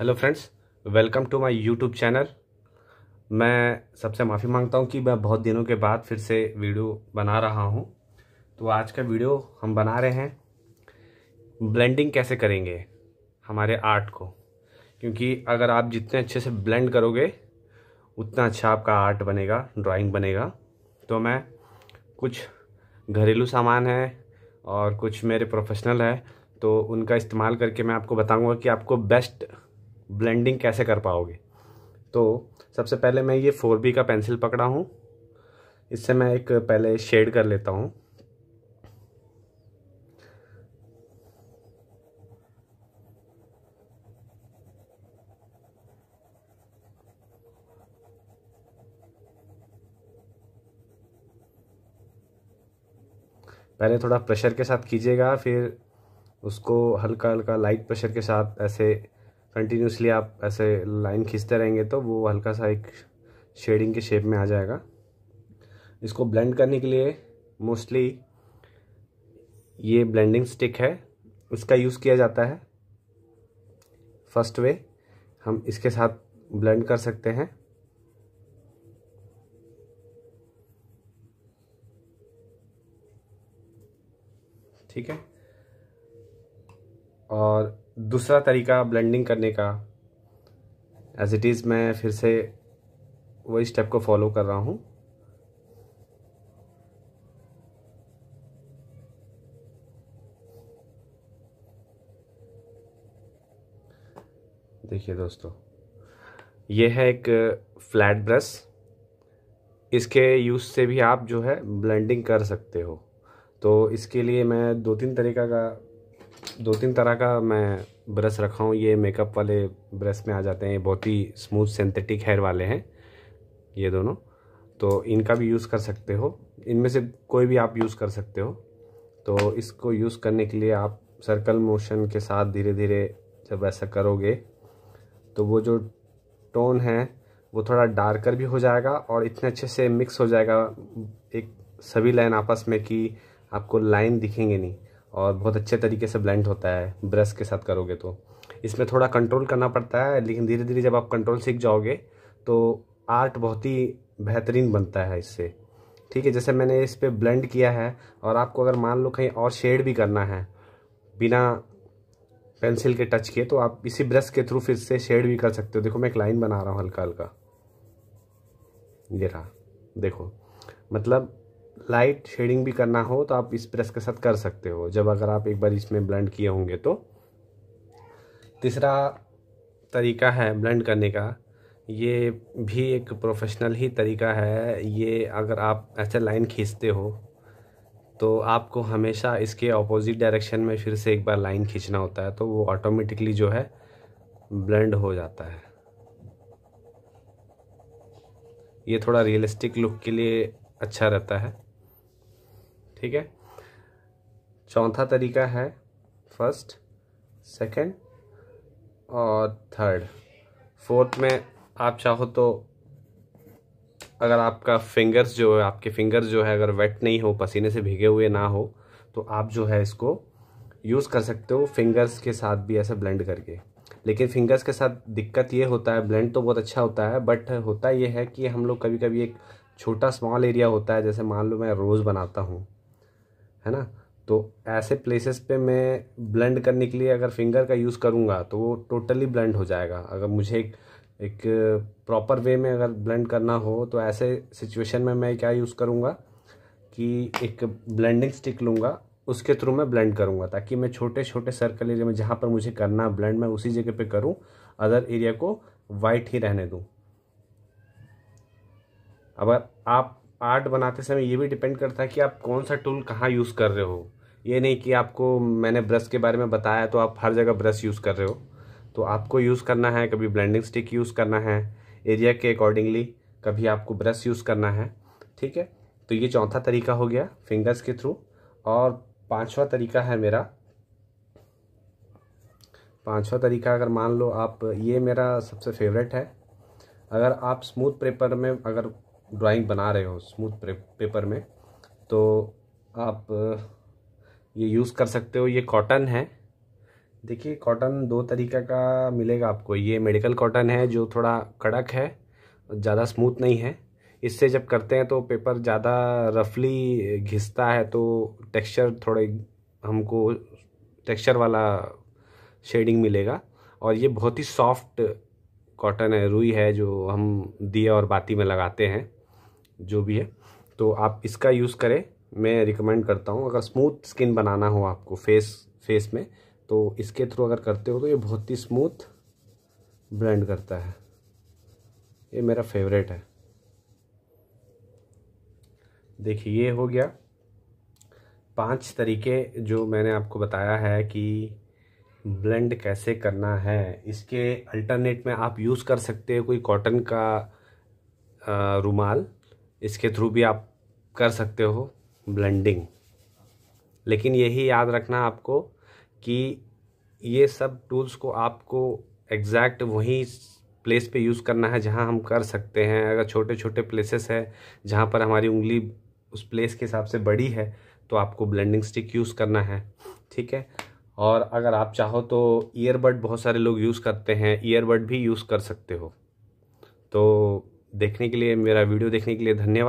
hello friends welcome to my YouTube channel मैं सबसे माफ़ी मांगता हूँ कि मैं बहुत दिनों के बाद फिर से वीडियो बना रहा हूँ तो आज का वीडियो हम बना रहे हैं ब्लेंडिंग कैसे करेंगे हमारे आर्ट को क्योंकि अगर आप जितने अच्छे से ब्लेंड करोगे उतना अच्छा आपका आर्ट बनेगा ड्राइंग बनेगा तो मैं कुछ घरेलू सामान है और कुछ मेरे प्रोफेशनल है तो उनका इस्तेमाल करके मैं आपको बताऊंगा कि आपको बेस्ट ब्लेंडिंग कैसे कर पाओगे तो सबसे पहले मैं ये फोर बी का पेंसिल पकड़ा हूँ इससे मैं एक पहले शेड कर लेता हूँ पहले थोड़ा प्रेशर के साथ कीजिएगा फिर उसको हल्का हल्का लाइट प्रेशर के साथ ऐसे कंटिन्यूसली आप ऐसे लाइन खींचते रहेंगे तो वो हल्का सा एक शेडिंग के शेप में आ जाएगा इसको ब्लेंड करने के लिए मोस्टली ये ब्लेंडिंग स्टिक है उसका यूज़ किया जाता है फर्स्ट वे हम इसके साथ ब्लेंड कर सकते हैं ठीक है और दूसरा तरीका ब्लेंडिंग करने का एज इट इज़ मैं फिर से वही स्टेप को फॉलो कर रहा हूँ देखिए दोस्तों ये है एक फ्लैट ब्रश इसके यूज़ से भी आप जो है ब्लेंडिंग कर सकते हो तो इसके लिए मैं दो तीन तरीका का दो तीन तरह का मैं ब्रश रखा हूँ ये मेकअप वाले ब्रश में आ जाते हैं बहुत ही स्मूथ सिंथेटिक हेयर वाले हैं ये दोनों तो इनका भी यूज़ कर सकते हो इनमें से कोई भी आप यूज़ कर सकते हो तो इसको यूज़ करने के लिए आप सर्कल मोशन के साथ धीरे धीरे जब ऐसा करोगे तो वो जो टोन है वो थोड़ा डार्कर भी हो जाएगा और इतने अच्छे से मिक्स हो जाएगा एक सभी लाइन आपस में कि आपको लाइन दिखेंगे नहीं और बहुत अच्छे तरीके से ब्लेंड होता है ब्रश के साथ करोगे तो इसमें थोड़ा कंट्रोल करना पड़ता है लेकिन धीरे धीरे जब आप कंट्रोल सीख जाओगे तो आर्ट बहुत ही बेहतरीन बनता है इससे ठीक है जैसे मैंने इस पर ब्लेंड किया है और आपको अगर मान लो कहीं और शेड भी करना है बिना पेंसिल के टच किए तो आप इसी ब्रश के थ्रू फिर से शेड भी कर सकते हो देखो मैं एक लाइन बना रहा हूँ हल्का हल्का ये रहा देखो मतलब लाइट शेडिंग भी करना हो तो आप इस प्रेस के साथ कर सकते हो जब अगर आप एक बार इसमें ब्लेंड किए होंगे तो तीसरा तरीका है ब्लेंड करने का ये भी एक प्रोफेशनल ही तरीका है ये अगर आप ऐसे लाइन खींचते हो तो आपको हमेशा इसके अपोजिट डायरेक्शन में फिर से एक बार लाइन खींचना होता है तो वो ऑटोमेटिकली जो है ब्लेंड हो जाता है ये थोड़ा रियलिस्टिक लुक के लिए अच्छा रहता है ठीक है चौथा तरीका है फर्स्ट सेकंड और थर्ड फोर्थ में आप चाहो तो अगर आपका फिंगर्स जो है आपके फिंगर्स जो है अगर वेट नहीं हो पसीने से भीगे हुए ना हो तो आप जो है इसको यूज़ कर सकते हो फिंगर्स के साथ भी ऐसे ब्लेंड करके लेकिन फिंगर्स के साथ दिक्कत ये होता है ब्लेंड तो बहुत अच्छा होता है बट होता ये है कि हम लोग कभी कभी एक छोटा स्मॉल एरिया होता है जैसे मान लो मैं रोज़ बनाता हूँ है ना तो ऐसे प्लेसेस पे मैं ब्लेंड करने के लिए अगर फिंगर का यूज़ करूँगा तो वो टोटली ब्लेंड हो जाएगा अगर मुझे एक एक प्रॉपर वे में अगर ब्लेंड करना हो तो ऐसे सिचुएशन में मैं क्या यूज़ करूँगा कि एक ब्लेंडिंग स्टिक लूँगा उसके थ्रू मैं ब्लेंड करूँगा ताकि मैं छोटे छोटे सर्कल एरिया में जहाँ पर मुझे करना ब्लेंड मैं उसी जगह पे करूँ अदर एरिया को वाइट ही रहने दूँ अगर आप आर्ट बनाते समय ये भी डिपेंड करता है कि आप कौन सा टूल कहाँ यूज़ कर रहे हो ये नहीं कि आपको मैंने ब्रश के बारे में बताया तो आप हर जगह ब्रश यूज़ कर रहे हो तो आपको यूज़ करना है कभी ब्लेंडिंग स्टिक यूज़ करना है एरिया के अकॉर्डिंगली कभी आपको ब्रश यूज़ करना है ठीक है तो ये चौथा तरीका हो गया फिंगर्स के थ्रू और पांचवा तरीका है मेरा पांचवा तरीका अगर मान लो आप ये मेरा सबसे फेवरेट है अगर आप स्मूथ पेपर में अगर ड्राइंग बना रहे हो स्मूथ पेपर में तो आप ये यूज़ कर सकते हो ये कॉटन है देखिए कॉटन दो तरीक़ा का मिलेगा आपको ये मेडिकल कॉटन है जो थोड़ा कड़क है ज़्यादा स्मूथ नहीं है इससे जब करते हैं तो पेपर ज़्यादा रफली घिसता है तो टेक्सचर थोड़े हमको टेक्सचर वाला शेडिंग मिलेगा और ये बहुत ही सॉफ्ट कॉटन है रुई है जो हम दिए और बाती में लगाते हैं जो भी है तो आप इसका यूज़ करें मैं रिकमेंड करता हूँ अगर स्मूथ स्किन बनाना हो आपको फेस फेस में तो इसके थ्रू अगर करते हो तो ये बहुत ही स्मूथ ब्लेंड करता है ये मेरा फेवरेट है देखिए ये हो गया पांच तरीके जो मैंने आपको बताया है कि ब्लेंड कैसे करना है इसके अल्टरनेट में आप यूज़ कर सकते हो कोई कॉटन का रुमाल इसके थ्रू भी आप कर सकते हो ब्लेंडिंग लेकिन यही याद रखना आपको कि ये सब टूल्स को आपको एग्जैक्ट वहीं प्लेस पे यूज़ करना है जहां हम कर सकते हैं अगर छोटे छोटे प्लेसेस है जहां पर हमारी उंगली उस प्लेस के हिसाब से बड़ी है तो आपको ब्लेंडिंग स्टिक यूज़ करना है ठीक है और अगर आप चाहो तो ईयरबड बहुत सारे लोग यूज़ करते हैं ईयरबड भी यूज़ कर सकते हो तो देखने के लिए मेरा वीडियो देखने के लिए धन्यवाद